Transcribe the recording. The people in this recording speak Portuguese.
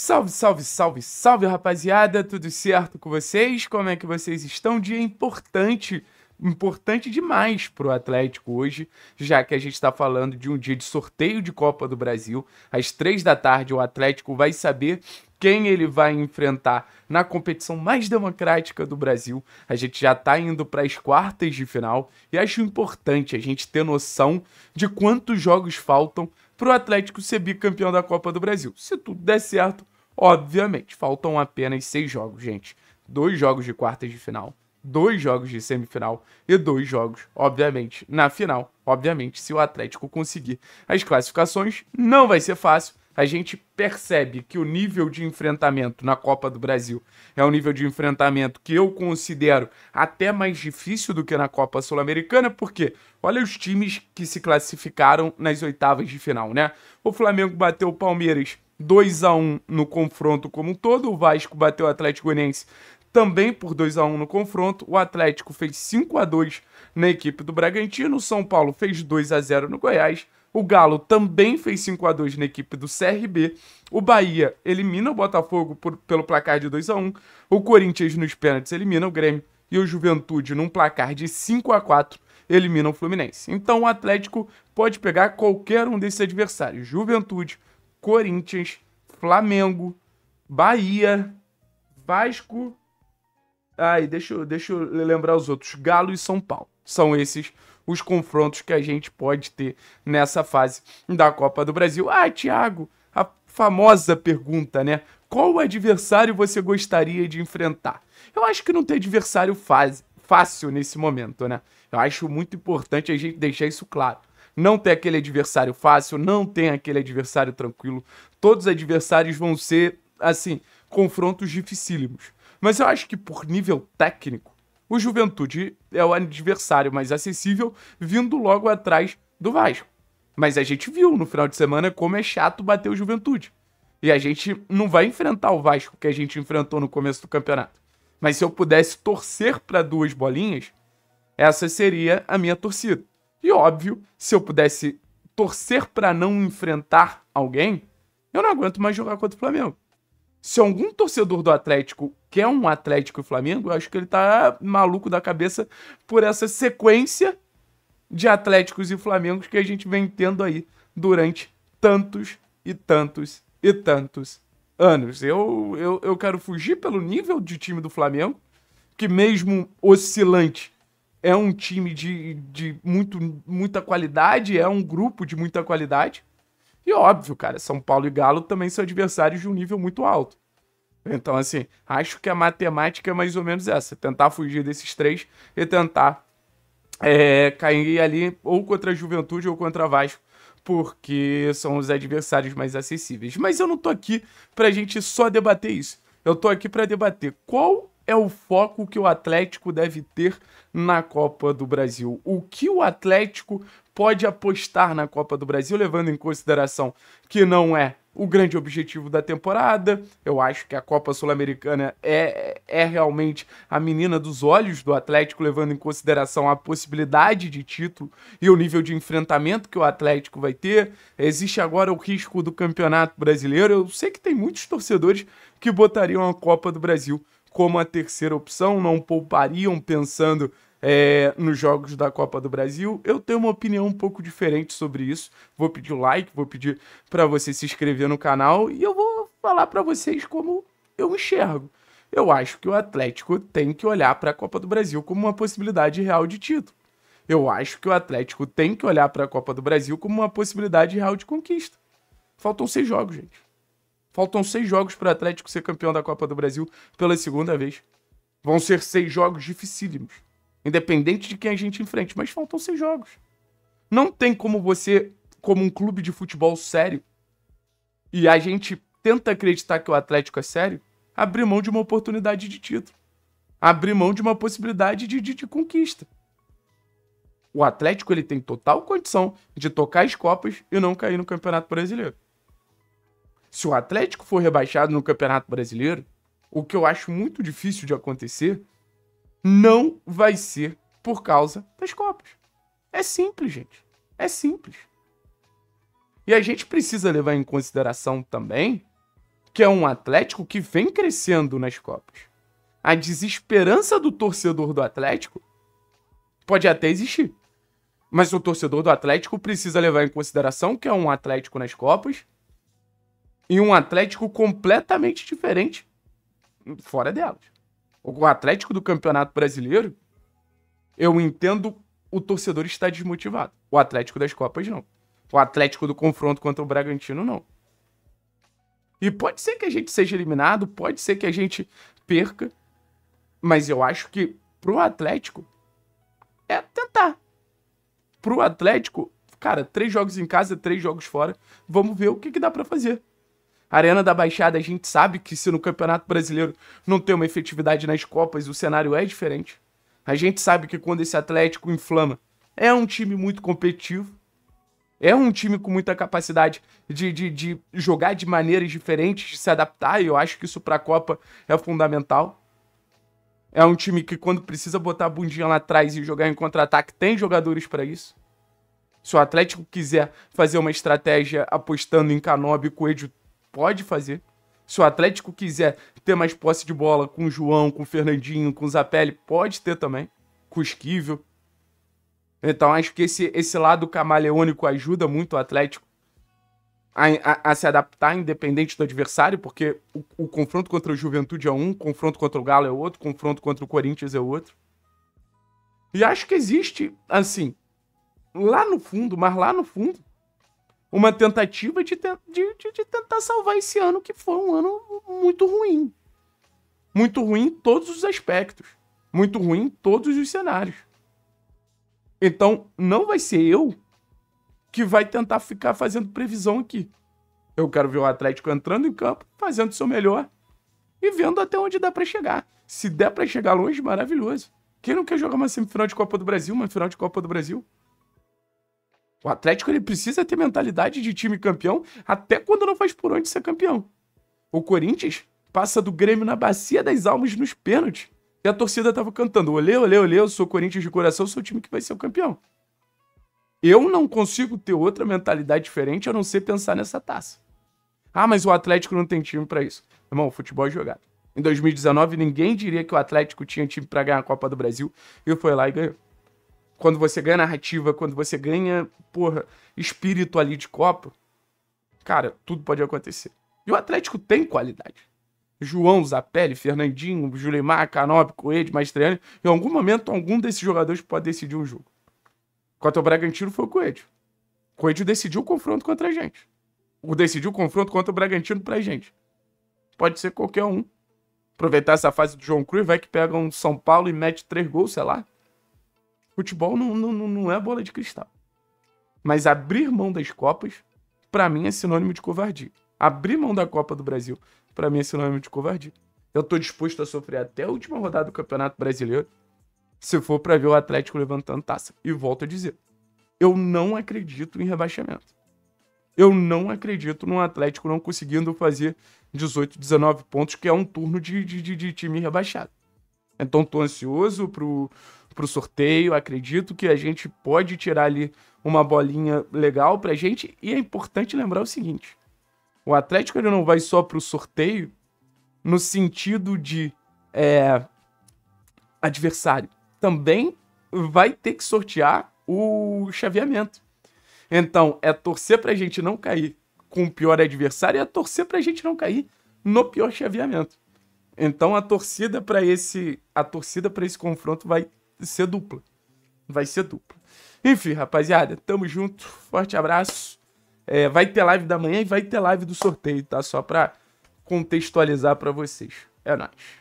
Salve, salve, salve, salve, rapaziada! Tudo certo com vocês? Como é que vocês estão? Dia importante, importante demais pro Atlético hoje, já que a gente está falando de um dia de sorteio de Copa do Brasil. Às três da tarde, o Atlético vai saber quem ele vai enfrentar na competição mais democrática do Brasil. A gente já está indo para as quartas de final e acho importante a gente ter noção de quantos jogos faltam para o Atlético ser bicampeão da Copa do Brasil. Se tudo der certo, obviamente. Faltam apenas seis jogos, gente. Dois jogos de quartas de final, dois jogos de semifinal e dois jogos, obviamente, na final. Obviamente, se o Atlético conseguir as classificações, não vai ser fácil, a gente percebe que o nível de enfrentamento na Copa do Brasil é um nível de enfrentamento que eu considero até mais difícil do que na Copa Sul-Americana, porque olha os times que se classificaram nas oitavas de final, né? O Flamengo bateu o Palmeiras 2 a 1 no confronto como um todo, o Vasco bateu o Atlético Goianiense também por 2 a 1 no confronto. O Atlético fez 5 a 2 na equipe do Bragantino, o São Paulo fez 2 a 0 no Goiás. O Galo também fez 5 a 2 na equipe do CRB. O Bahia elimina o Botafogo por, pelo placar de 2 a 1. O Corinthians nos pênaltis elimina o Grêmio e o Juventude num placar de 5 a 4 elimina o Fluminense. Então o Atlético pode pegar qualquer um desses adversários: Juventude, Corinthians, Flamengo, Bahia, Vasco. Ai, deixa deixa eu lembrar os outros: Galo e São Paulo. São esses os confrontos que a gente pode ter nessa fase da Copa do Brasil. Ah, Thiago, a famosa pergunta, né? Qual adversário você gostaria de enfrentar? Eu acho que não tem adversário faz, fácil nesse momento, né? Eu acho muito importante a gente deixar isso claro. Não tem aquele adversário fácil, não tem aquele adversário tranquilo. Todos os adversários vão ser, assim, confrontos dificílimos. Mas eu acho que por nível técnico, o Juventude é o adversário mais acessível, vindo logo atrás do Vasco. Mas a gente viu no final de semana como é chato bater o Juventude. E a gente não vai enfrentar o Vasco que a gente enfrentou no começo do campeonato. Mas se eu pudesse torcer para duas bolinhas, essa seria a minha torcida. E óbvio, se eu pudesse torcer para não enfrentar alguém, eu não aguento mais jogar contra o Flamengo. Se algum torcedor do Atlético que é um Atlético e Flamengo, eu acho que ele tá maluco da cabeça por essa sequência de Atléticos e Flamengos que a gente vem tendo aí durante tantos e tantos e tantos anos. Eu, eu, eu quero fugir pelo nível de time do Flamengo, que mesmo oscilante é um time de, de muito, muita qualidade, é um grupo de muita qualidade. E óbvio, cara, São Paulo e Galo também são adversários de um nível muito alto. Então, assim, acho que a matemática é mais ou menos essa: tentar fugir desses três e tentar é, cair ali ou contra a Juventude ou contra a Vasco porque são os adversários mais acessíveis. Mas eu não tô aqui pra gente só debater isso. Eu tô aqui para debater qual é o foco que o Atlético deve ter na Copa do Brasil. O que o Atlético pode apostar na Copa do Brasil, levando em consideração que não é o grande objetivo da temporada. Eu acho que a Copa Sul-Americana é, é realmente a menina dos olhos do Atlético, levando em consideração a possibilidade de título e o nível de enfrentamento que o Atlético vai ter. Existe agora o risco do Campeonato Brasileiro. Eu sei que tem muitos torcedores que botariam a Copa do Brasil como a terceira opção, não poupariam pensando é, nos jogos da Copa do Brasil. Eu tenho uma opinião um pouco diferente sobre isso. Vou pedir o like, vou pedir para você se inscrever no canal e eu vou falar para vocês como eu enxergo. Eu acho que o Atlético tem que olhar para a Copa do Brasil como uma possibilidade real de título. Eu acho que o Atlético tem que olhar para a Copa do Brasil como uma possibilidade real de conquista. Faltam seis jogos, gente. Faltam seis jogos para o Atlético ser campeão da Copa do Brasil pela segunda vez. Vão ser seis jogos dificílimos. Independente de quem a gente enfrente. Mas faltam seis jogos. Não tem como você, como um clube de futebol sério, e a gente tenta acreditar que o Atlético é sério, abrir mão de uma oportunidade de título. Abrir mão de uma possibilidade de, de, de conquista. O Atlético ele tem total condição de tocar as Copas e não cair no Campeonato Brasileiro. Se o Atlético for rebaixado no Campeonato Brasileiro, o que eu acho muito difícil de acontecer não vai ser por causa das Copas. É simples, gente. É simples. E a gente precisa levar em consideração também que é um Atlético que vem crescendo nas Copas. A desesperança do torcedor do Atlético pode até existir. Mas o torcedor do Atlético precisa levar em consideração que é um Atlético nas Copas e um Atlético completamente diferente fora delas o Atlético do Campeonato Brasileiro, eu entendo o torcedor está desmotivado. O Atlético das Copas, não. O Atlético do confronto contra o Bragantino, não. E pode ser que a gente seja eliminado, pode ser que a gente perca, mas eu acho que pro Atlético é tentar. Pro Atlético, cara, três jogos em casa, três jogos fora, vamos ver o que, que dá para fazer. Arena da Baixada, a gente sabe que se no Campeonato Brasileiro não tem uma efetividade nas Copas, o cenário é diferente. A gente sabe que quando esse Atlético inflama, é um time muito competitivo, é um time com muita capacidade de, de, de jogar de maneiras diferentes, de se adaptar, e eu acho que isso para a Copa é fundamental. É um time que, quando precisa botar a bundinha lá atrás e jogar em contra-ataque, tem jogadores para isso. Se o Atlético quiser fazer uma estratégia apostando em Canobi, Coelho, pode fazer. Se o Atlético quiser ter mais posse de bola com o João, com o Fernandinho, com o Zapelli, pode ter também. Com o Esquivel. Então acho que esse, esse lado camaleônico ajuda muito o Atlético a, a, a se adaptar, independente do adversário, porque o, o, confronto contra o Juventude é um, confronto contra o Galo é outro, confronto contra o Corinthians é outro. E acho que existe, assim, lá no fundo, mas lá no fundo, uma tentativa de, te de, de, de, tentar salvar esse ano que foi um ano muito ruim. Muito ruim em todos os aspectos. Muito ruim em todos os cenários. Então, não vai ser eu que vai tentar ficar fazendo previsão aqui. Eu quero ver o Atlético entrando em campo, fazendo o seu melhor e vendo até onde dá para chegar. Se der para chegar longe, maravilhoso. Quem não quer jogar uma semifinal de Copa do Brasil, uma final de Copa do Brasil? O Atlético ele precisa ter mentalidade de time campeão até quando não faz por onde ser campeão. O Corinthians passa do Grêmio na bacia das almas nos pênaltis. E a torcida tava cantando: olê, olê, olê, eu sou Corinthians de coração, sou o time que vai ser o campeão. Eu não consigo ter outra mentalidade diferente a não ser pensar nessa taça. Ah, mas o Atlético não tem time para isso. Irmão, futebol é jogado. Em 2019, ninguém diria que o Atlético tinha time para ganhar a Copa do Brasil e foi lá e ganhou quando você ganha narrativa, quando você ganha, porra, espírito ali de Copa, cara, tudo pode acontecer. E o Atlético tem qualidade. João, Zapelli, Fernandinho, Julimar, Canop, Coelho, Maestriani. Em algum momento, algum desses jogadores pode decidir um jogo. Quanto o Bragantino foi o Coelho. O Coelho decidiu o confronto contra a gente. O decidiu o confronto contra o Bragantino pra gente. Pode ser qualquer um. Aproveitar essa fase do João Cruz, vai que pega um São Paulo e mete três gols, sei lá. Futebol não, não, não é bola de cristal. Mas abrir mão das Copas, para mim, é sinônimo de covardia. Abrir mão da Copa do Brasil, para mim, é sinônimo de covardia. Eu tô disposto a sofrer até a última rodada do Campeonato Brasileiro, se for para ver o Atlético levantando taça. E volto a dizer, eu não acredito em rebaixamento. Eu não acredito num Atlético não conseguindo fazer 18, 19 pontos, que é um turno de, de, de, de time rebaixado. Então tô ansioso pro, pro sorteio, acredito que a gente pode tirar ali uma bolinha legal pra gente. E é importante lembrar o seguinte: o Atlético ele não vai só pro sorteio no sentido de é, adversário. Também vai ter que sortear o chaveamento. Então, é torcer pra gente não cair com o pior adversário e é torcer pra gente não cair no pior chaveamento. Então a torcida para esse a torcida para esse confronto vai ser dupla. Vai ser dupla. Enfim, rapaziada, tamo junto. Forte abraço. É, vai ter live da manhã e vai ter live do sorteio, tá? Só para contextualizar para vocês. É nóis.